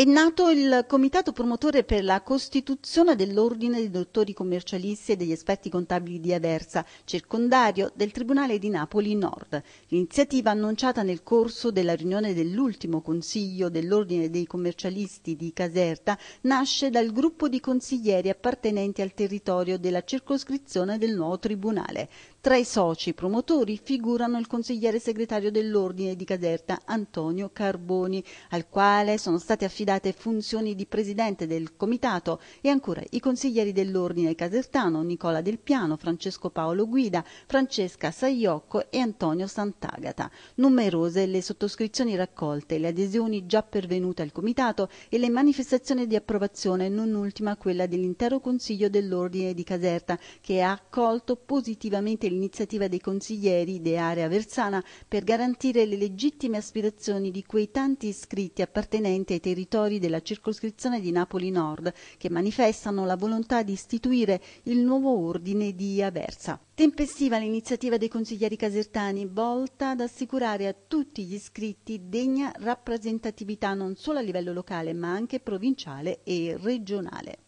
È nato il Comitato Promotore per la Costituzione dell'Ordine dei Dottori Commercialisti e degli Esperti Contabili di Aversa, circondario del Tribunale di Napoli Nord. L'iniziativa annunciata nel corso della riunione dell'ultimo Consiglio dell'Ordine dei Commercialisti di Caserta nasce dal gruppo di consiglieri appartenenti al territorio della circoscrizione del nuovo Tribunale. Tra i soci promotori figurano il consigliere segretario dell'Ordine di Caserta Antonio Carboni, al quale sono stati affidati affidate funzioni di presidente del comitato e ancora i consiglieri dell'Ordine Casertano Nicola Del Piano, Francesco Paolo Guida, Francesca Saiocco e Antonio Sant'Agata. Numerose le sottoscrizioni raccolte, le adesioni già pervenute al comitato e le manifestazioni di approvazione, non ultima quella dell'intero Consiglio dell'Ordine di Caserta che ha accolto positivamente l'iniziativa dei consiglieri di Area Versana per garantire le legittime aspirazioni di quei tanti iscritti appartenenti ai territori territori della circoscrizione di Napoli Nord che manifestano la volontà di istituire il nuovo ordine di Aversa. Tempestiva l'iniziativa dei consiglieri casertani volta ad assicurare a tutti gli iscritti degna rappresentatività non solo a livello locale ma anche provinciale e regionale.